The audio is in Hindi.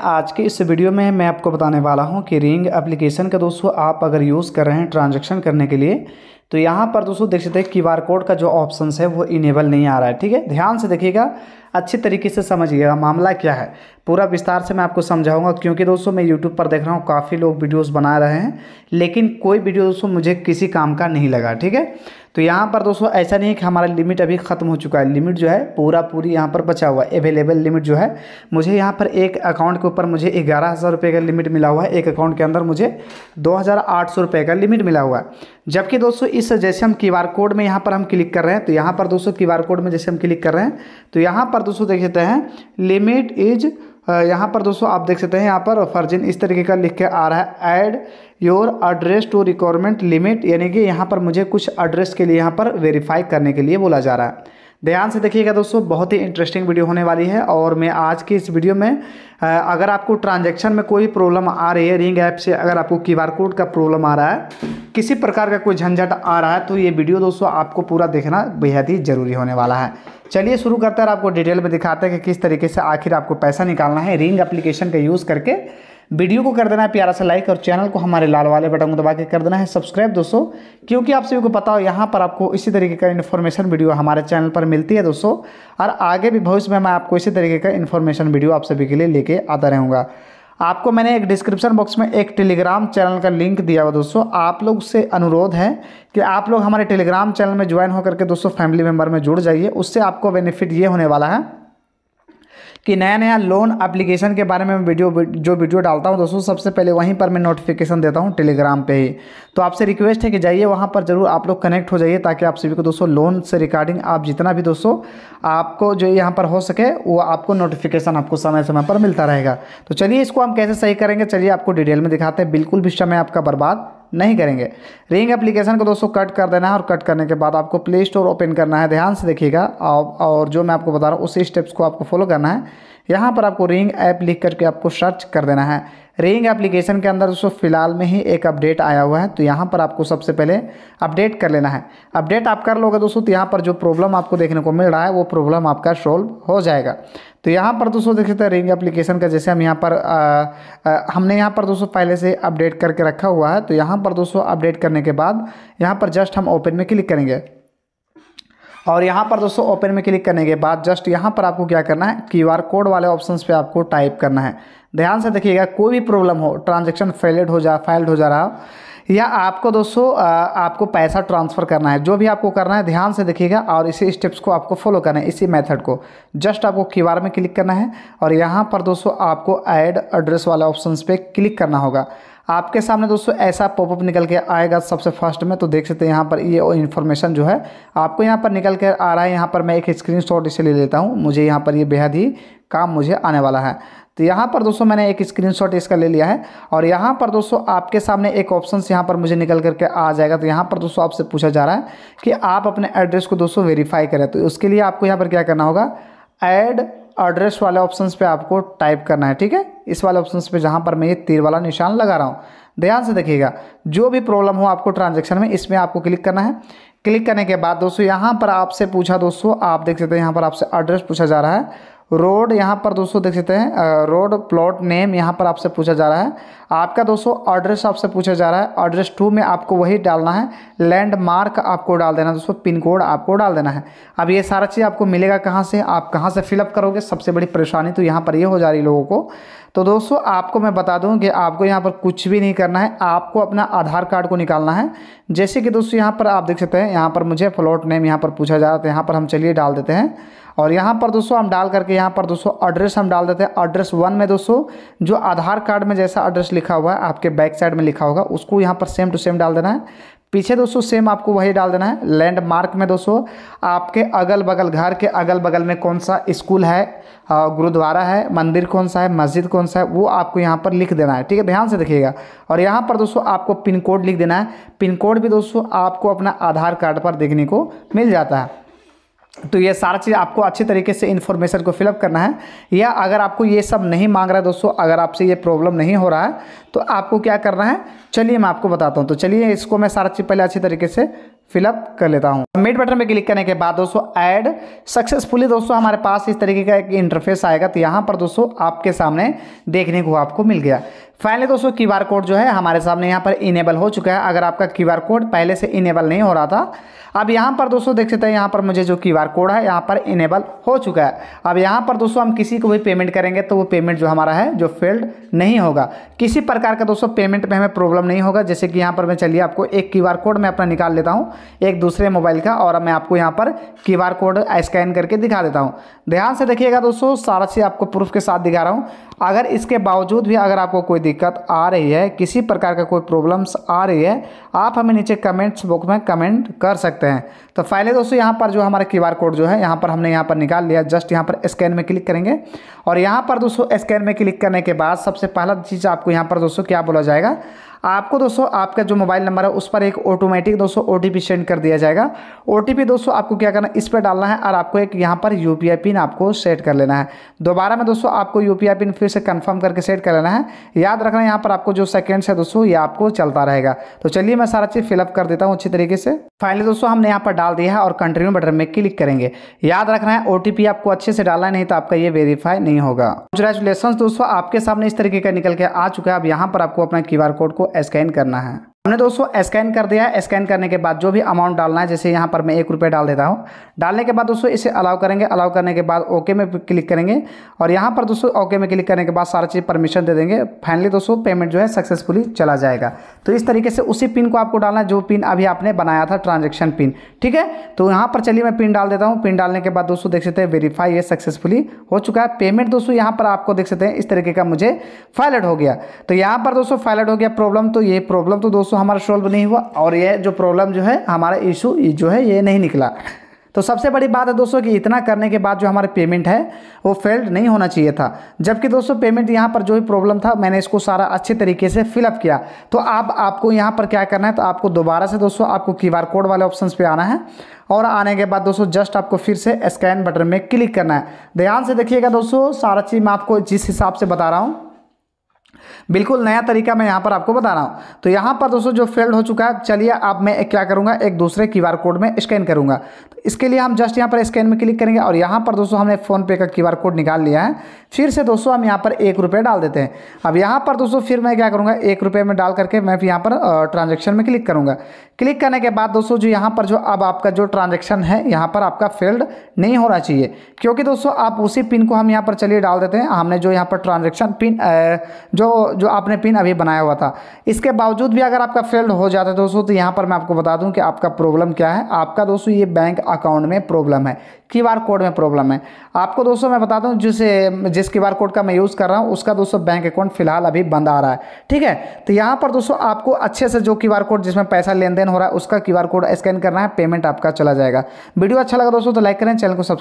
आज के इस वीडियो में मैं आपको बताने वाला हूं कि रिंग एप्लीकेशन का दोस्तों आप अगर यूज़ कर रहे हैं ट्रांजैक्शन करने के लिए तो यहाँ पर दोस्तों देख सकते हैं क्यू आर कोड का जो ऑप्शन है वो इनेबल नहीं आ रहा है ठीक है ध्यान से देखिएगा अच्छे तरीके से समझिएगा मामला क्या है पूरा विस्तार से मैं आपको समझाऊंगा क्योंकि दोस्तों मैं यूट्यूब पर देख रहा हूँ काफ़ी लोग वीडियोज़ बना रहे हैं लेकिन कोई वीडियो दोस्तों मुझे किसी काम का नहीं लगा ठीक है तो यहाँ पर दोस्तों ऐसा नहीं है कि हमारा लिमिट अभी ख़त्म हो चुका है लिमिट जो है पूरा पूरी यहाँ पर बचा हुआ है अवेलेबल लिमिट जो है मुझे यहाँ पर एक अकाउंट के ऊपर मुझे ग्यारह हज़ार रुपये का लिमिट मिला हुआ है एक अकाउंट के अंदर मुझे दो हज़ार आठ सौ रुपये का लिमिट मिला हुआ है जबकि दोस्तों इस जैसे हम क्यू आर कोड में यहाँ पर हम क्लिक कर रहे हैं तो यहाँ पर दोस्तों क्यू आर कोड में जैसे हम क्लिक कर रहे हैं तो यहाँ पर दोस्तों देख लेते हैं लिमिट इज़ यहाँ पर दोस्तों आप देख सकते हैं यहाँ पर फर्जिन इस तरीके का लिख के आ रहा है add your address to requirement limit यानी कि यहाँ पर मुझे कुछ एड्रेस के लिए यहाँ पर वेरीफाई करने के लिए बोला जा रहा है ध्यान से देखिएगा दोस्तों बहुत ही इंटरेस्टिंग वीडियो होने वाली है और मैं आज की इस वीडियो में अगर आपको ट्रांजैक्शन में कोई प्रॉब्लम आ रही है रिंग ऐप से अगर आपको क्यू कोड का प्रॉब्लम आ रहा है किसी प्रकार का कोई झंझट आ रहा है तो ये वीडियो दोस्तों आपको पूरा देखना बेहद ही ज़रूरी होने वाला है चलिए शुरू करते हैं आपको डिटेल में दिखाते हैं कि किस तरीके से आखिर आपको पैसा निकालना है रिंग एप्लीकेशन का यूज़ करके वीडियो को कर देना है प्यारा सा लाइक और चैनल को हमारे लाल वाले बटन को दबा के कर देना है सब्सक्राइब दोस्तों क्योंकि आप सभी को पता हो यहाँ पर आपको इसी तरीके का इन्फॉर्मेशन वीडियो हमारे चैनल पर मिलती है दोस्तों और आगे भी भविष्य में मैं आपको इसी तरीके का इन्फॉर्मेशन वीडियो आप सभी के लिए लेके आता रहूँगा आपको मैंने एक डिस्क्रिप्शन बॉक्स में एक टेलीग्राम चैनल का लिंक दिया हुआ दोस्तों आप लोग से अनुरोध है कि आप लोग हमारे टेलीग्राम चैनल में ज्वाइन होकर के दोस्तों फैमिली मेम्बर में जुड़ जाइए उससे आपको बेनिफिट ये होने वाला है कि नया नया लोन एप्लीकेशन के बारे में वीडियो जो वीडियो डालता हूँ दोस्तों सबसे पहले वहीं पर मैं नोटिफिकेशन देता हूँ टेलीग्राम पर ही तो आपसे रिक्वेस्ट है कि जाइए वहाँ पर ज़रूर आप लोग कनेक्ट हो जाइए ताकि आप सभी को दोस्तों लोन से रिकॉर्डिंग आप जितना भी दोस्तों आपको जो यहाँ पर हो सके वो आपको नोटिफिकेशन आपको समय समय पर मिलता रहेगा तो चलिए इसको हम कैसे सही करेंगे चलिए आपको डिटेल में दिखाते हैं बिल्कुल भी समय आपका बर्बाद नहीं करेंगे रिंग एप्लीकेशन को दोस्तों कट कर देना है और कट करने के बाद आपको प्ले स्टोर ओपन करना है ध्यान से देखिएगा और जो मैं आपको बता रहा हूँ उसी स्टेप्स को आपको फॉलो करना है यहाँ पर आपको रिंग ऐप लिख करके आपको सर्च कर देना है रेंग एप्लीकेशन के अंदर दोस्तों फिलहाल में ही एक अपडेट आया हुआ है तो यहाँ पर आपको सबसे पहले अपडेट कर लेना है अपडेट आप कर लोगे दोस्तों तो यहाँ पर जो प्रॉब्लम आपको देखने को मिल रहा है वो प्रॉब्लम आपका सॉल्व हो जाएगा तो यहाँ पर दोस्तों देख सकते हैं रिंग एप्लीकेशन का जैसे हम यहाँ पर आ, आ, हमने यहाँ पर दोस्तों पहले से अपडेट करके रखा हुआ है तो यहाँ पर दोस्तों अपडेट करने के बाद यहाँ पर जस्ट हम ओपन में क्लिक करेंगे और यहाँ पर दोस्तों ओपन में क्लिक करने के बाद जस्ट यहाँ पर आपको क्या करना है क्यू आर कोड वाले ऑप्शन पे आपको टाइप करना है ध्यान से देखिएगा कोई भी प्रॉब्लम हो ट्रांजेक्शन फेलेड हो जा फाइल्ड हो जा रहा हो या आपको दोस्तों आपको पैसा ट्रांसफ़र करना है जो भी आपको करना है ध्यान से देखिएगा और इसी स्टेप्स को आपको फॉलो करना है इसी मेथड को जस्ट आपको क्यू में क्लिक करना है और यहाँ पर दोस्तों आपको ऐड एड्रेस वाले ऑप्शन पे क्लिक करना होगा आपके सामने दोस्तों ऐसा पॉपअप निकल के आएगा सबसे फर्स्ट में तो देख सकते हैं यहाँ पर ये इन्फॉर्मेशन जो है आपको यहाँ पर निकल कर आ रहा है यहाँ पर मैं एक स्क्रीनशॉट इसे ले लेता हूँ मुझे यहाँ पर ये बेहद ही काम मुझे आने वाला है तो यहाँ पर दोस्तों मैंने एक स्क्रीनशॉट इसका ले लिया है और यहाँ पर दोस्तों आपके सामने एक ऑप्शन यहाँ पर मुझे निकल करके आ जाएगा तो यहाँ पर दोस्तों आपसे पूछा जा रहा है कि आप अपने एड्रेस को दोस्तों वेरीफाई करें तो उसके लिए आपको यहाँ पर क्या करना होगा ऐड एड्रेस वाले ऑप्शन पे आपको टाइप करना है ठीक है इस वाले ऑप्शन पे जहाँ पर मैं ये तीर वाला निशान लगा रहा हूँ ध्यान से देखिएगा जो भी प्रॉब्लम हो आपको ट्रांजेक्शन में इसमें आपको क्लिक करना है क्लिक करने के बाद दोस्तों यहाँ पर आपसे पूछा दोस्तों आप देख सकते हैं यहाँ पर आपसे एड्रेस पूछा जा रहा है रोड यहाँ पर दोस्तों देख सकते हैं रोड प्लॉट नेम यहाँ पर आपसे पूछा जा रहा है आपका दोस्तों एड्रेस आपसे पूछा जा रहा है एड्रेस टू में आपको वही डालना है लैंडमार्क आपको डाल देना दोस्तों पिन कोड आपको डाल देना है अब ये सारा चीज़ आपको मिलेगा कहाँ से आप कहाँ से फिलअप करोगे सबसे बड़ी परेशानी तो यहाँ पर ये यह हो जा रही है लोगों को तो दोस्तों आपको मैं बता दूँ कि आपको यहाँ पर कुछ भी नहीं करना है आपको अपना आधार कार्ड को निकालना है जैसे कि दोस्तों यहाँ पर आप देख सकते हैं यहाँ पर मुझे प्लॉट नेम यहाँ पर पूछा जा रहा है तो यहाँ पर हम चलिए डाल देते हैं और यहाँ पर दोस्तों हम डाल करके यहाँ पर दोस्तों एड्रेस हम डाल देते हैं एड्रेस वन में दोस्तों जो आधार कार्ड में जैसा एड्रेस लिखा हुआ है आपके बैक साइड में लिखा होगा उसको यहाँ पर सेम टू सेम डाल देना है पीछे दोस्तों सेम आपको वही डाल देना है लैंडमार्क में दोस्तों आपके अगल बगल घर के अगल बगल में कौन सा स्कूल है गुरुद्वारा है मंदिर कौन सा है मस्जिद कौन सा है वो आपको यहाँ पर लिख देना है ठीक है ध्यान से देखिएगा और यहाँ पर दोस्तों आपको पिन कोड लिख देना है पिन कोड भी दोस्तों आपको अपना आधार कार्ड पर देखने को मिल जाता है तो ये सारा चीज़ आपको अच्छे तरीके से इन्फॉर्मेशन को फिलअप करना है या अगर आपको ये सब नहीं मांग रहा है दोस्तों अगर आपसे ये प्रॉब्लम नहीं हो रहा है तो आपको क्या करना है चलिए मैं आपको बताता हूँ तो चलिए इसको मैं सारा चीज़ पहले अच्छे तरीके से फिलअप कर लेता हूँ मिड बटन पे क्लिक करने के बाद दोस्तों ऐड सक्सेसफुली दोस्तों हमारे पास इस तरीके का एक इंटरफेस आएगा तो यहाँ पर दोस्तों आपके सामने देखने को आपको मिल गया फाइनली दोस्तों क्यू आर कोड जो है हमारे सामने यहाँ पर इनेबल हो चुका है अगर आपका क्यू आर कोड पहले से इनेबल नहीं हो रहा था अब यहाँ पर दोस्तों देख सकते हैं यहाँ पर मुझे जो क्यू आर कोड है यहाँ पर इनेबल हो चुका है अब यहाँ पर दोस्तों हम किसी को भी पेमेंट करेंगे तो वो पेमेंट जो हमारा है जो फेल्ड नहीं होगा किसी प्रकार का दोस्तों पेमेंट में हमें प्रॉब्लम नहीं होगा जैसे कि यहाँ पर मैं चलिए आपको एक क्यू आर कोड मैं अपना निकाल लेता हूँ एक दूसरे मोबाइल का और मैं आपको यहाँ पर क्यू आर कोड स्कैन करके दिखा देता हूँ ध्यान से देखिएगा दोस्तों सारा चीज़ आपको प्रूफ के साथ दिखा रहा हूँ अगर इसके बावजूद भी अगर आपको कोई दिक्कत आ रही है किसी प्रकार का कोई प्रॉब्लम्स आ रही है आप हमें नीचे कमेंट्स बॉक्स में कमेंट कर सकते हैं तो पहले दोस्तों यहाँ पर जो हमारा क्यू कोड जो है यहाँ पर हमने यहाँ पर निकाल लिया जस्ट यहाँ पर स्कैन में क्लिक करेंगे और यहाँ पर दोस्तों स्कैन में क्लिक करने के बाद सबसे पहला चीज़ आपको यहाँ पर दोस्तों क्या बोला जाएगा आपको दोस्तों आपका जो मोबाइल नंबर है उस पर एक ऑटोमेटिक दोस्तों ओ सेंड कर दिया जाएगा ओ दोस्तों आपको क्या करना इस पर डालना है और आपको एक यहाँ पर यू पिन आपको सेट कर लेना है दोबारा में दोस्तों आपको यू पिन फिर से कन्फर्म करके सेट कर लेना है याद रखना यहाँ पर आपको जो सेकेंड्स है दोस्तों ये आपको चलता रहेगा तो चलिए मैं सारा चीज़ फिलअप कर देता हूँ अच्छी तरीके से फाइनली दोस्तों हमने यहाँ पर डाल दिया है और कंटिन्यू बटन में क्लिक करेंगे याद रखना है ओटीपी आपको अच्छे से डालना नहीं तो आपका ये वेरीफाई नहीं होगा कंग्रेचुलेसन दोस्तों आपके सामने इस तरीके का निकल के आ चुका है अब यहाँ पर आपको अपना क्यू कोड को स्कैन करना है हमने दोस्तों स्कैन कर दिया है स्कैन करने के बाद जो भी अमाउंट डालना है जैसे यहाँ पर मैं एक रुपये डाल देता हूँ डालने के बाद दोस्तों इसे अलाउ करेंगे अलाउ करने के बाद ओके में क्लिक करेंगे और यहाँ पर दोस्तों ओके में क्लिक करने के बाद सारा चीज़ परमिशन दे देंगे फाइनली दोस्तों पेमेंट जो है सक्सेसफुली चला जाएगा तो इस तरीके से उसी पिन को आपको डालना है जो पिन अभी आपने बनाया था ट्रांजेक्शन पिन ठीक है तो यहाँ पर चलिए मैं पिन डाल देता हूँ पिन डालने के बाद दोस्तों देख सकते हैं वेरीफाई ये सक्सेसफुली हो चुका है पेमेंट दोस्तों यहाँ पर आपको देख सकते हैं इस तरीके का मुझे फाइलेट हो गया तो यहाँ पर दोस्तों फाइलेट हो गया प्रॉब्लम तो ये प्रॉब्लम तो दोस्तों सो हमारा सॉल्व नहीं हुआ और ये जो प्रॉब्लम जो है हमारा इशू जो है ये नहीं निकला तो सबसे बड़ी बात है दोस्तों कि इतना करने के बाद जो हमारा पेमेंट है वो फेल्ड नहीं होना चाहिए था जबकि दोस्तों पेमेंट यहाँ पर जो भी प्रॉब्लम था मैंने इसको सारा अच्छे तरीके से फिलअप किया तो आप आपको यहाँ पर क्या करना है तो आपको दोबारा से दोस्तों आपको क्यू आर कोड वाले ऑप्शन पर आना है और आने के बाद दोस्तों जस्ट आपको फिर से स्कैन बटन में क्लिक करना है ध्यान से देखिएगा दोस्तों सारा चीज़ मैं आपको जिस हिसाब से बता रहा हूँ बिल्कुल नया तरीका मैं यहाँ पर आपको बता रहा हूँ तो यहाँ पर दोस्तों जो फेल्ड हो चुका है चलिए अब मैं क्या करूँगा एक दूसरे क्यू कोड में स्कैन करूँगा तो इसके लिए हम जस्ट यहाँ पर स्कैन में क्लिक करेंगे और यहाँ पर दोस्तों हमने फ़ोनपे का क्यू कोड निकाल लिया है फिर से दोस्तों हम यहाँ पर एक रुपये डाल देते हैं अब यहाँ पर दोस्तों फिर मैं क्या करूँगा एक रुपये में डाल करके मैं यहाँ पर ट्रांजेक्शन में क्लिक करूँगा क्लिक करने के बाद दोस्तों जो यहाँ पर जो अब आपका जो ट्रांजेक्शन है यहाँ पर आपका फेल्ड नहीं होना चाहिए क्योंकि दोस्तों आप उसी पिन को हम यहाँ पर चलिए डाल देते हैं हमने जो यहाँ पर ट्रांजेक्शन पिन जो जो जो आपने पिन अभी बनाया हुआ था इसके बावजूद भी अगर आपका फेल्ड हो जाता है दोस्तों तो यहाँ पर मैं आपको बता दूँ कि आपका प्रॉब्लम क्या है आपका दोस्तों ये बैंक अकाउंट में प्रॉब्लम है क्यू आर कोड में प्रॉब्लम है आपको दोस्तों मैं बता दूँ जिसे जिस क्यू आर कोड का मैं यूज़ कर रहा हूँ उसका दोस्तों बैंक अकाउंट फिलहाल अभी बंद आ रहा है ठीक है तो यहाँ पर दोस्तों आपको अच्छे से जो क्यू आर कोड जिसमें पैसा लेन देन हो रहा है उसका क्यू आर कोड स्कैन करना है पेमेंट आपका चला जाएगा वीडियो अच्छा लगा दोस्तों तो लाइक करें चैनल को सब्सक्राइब